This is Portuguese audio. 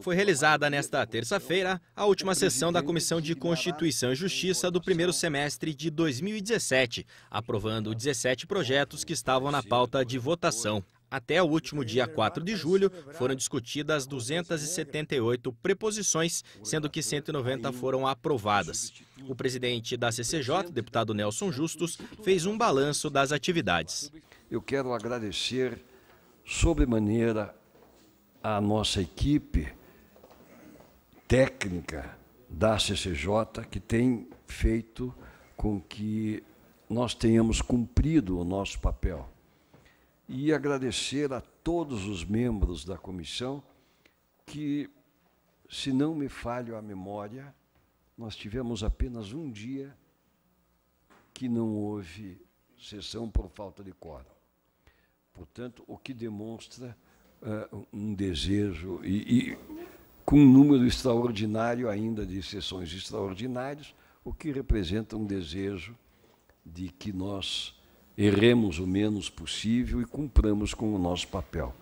Foi realizada nesta terça-feira a última sessão da Comissão de Constituição e Justiça do primeiro semestre de 2017, aprovando 17 projetos que estavam na pauta de votação. Até o último dia 4 de julho, foram discutidas 278 preposições, sendo que 190 foram aprovadas. O presidente da CCJ, deputado Nelson Justus, fez um balanço das atividades. Eu quero agradecer sobremaneira a nossa equipe técnica da CCJ que tem feito com que nós tenhamos cumprido o nosso papel. E agradecer a todos os membros da comissão que, se não me falho a memória, nós tivemos apenas um dia que não houve sessão por falta de quórum. Portanto, o que demonstra uh, um desejo e, e com um número extraordinário ainda de sessões extraordinárias, o que representa um desejo de que nós erremos o menos possível e cumpramos com o nosso papel.